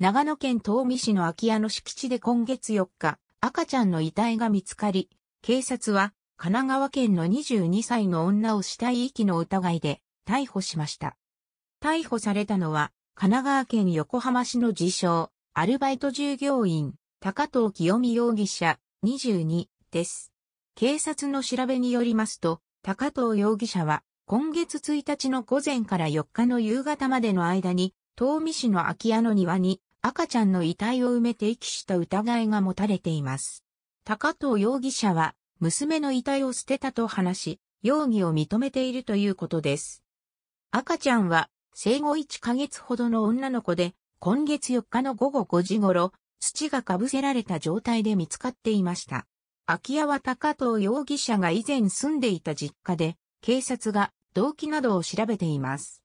長野県東美市の空き家の敷地で今月4日、赤ちゃんの遺体が見つかり、警察は神奈川県の22歳の女を死体遺棄の疑いで逮捕しました。逮捕されたのは、神奈川県横浜市の自称、アルバイト従業員、高藤清美容疑者、22です。警察の調べによりますと、高藤容疑者は、今月1日の午前から4日の夕方までの間に、東美市の空き家の庭に赤ちゃんの遺体を埋めて遺棄した疑いが持たれています。高藤容疑者は、娘の遺体を捨てたと話し、容疑を認めているということです。赤ちゃんは、生後1ヶ月ほどの女の子で、今月4日の午後5時頃、土がかぶせられた状態で見つかっていました。空き家は高藤容疑者が以前住んでいた実家で、警察が動機などを調べています。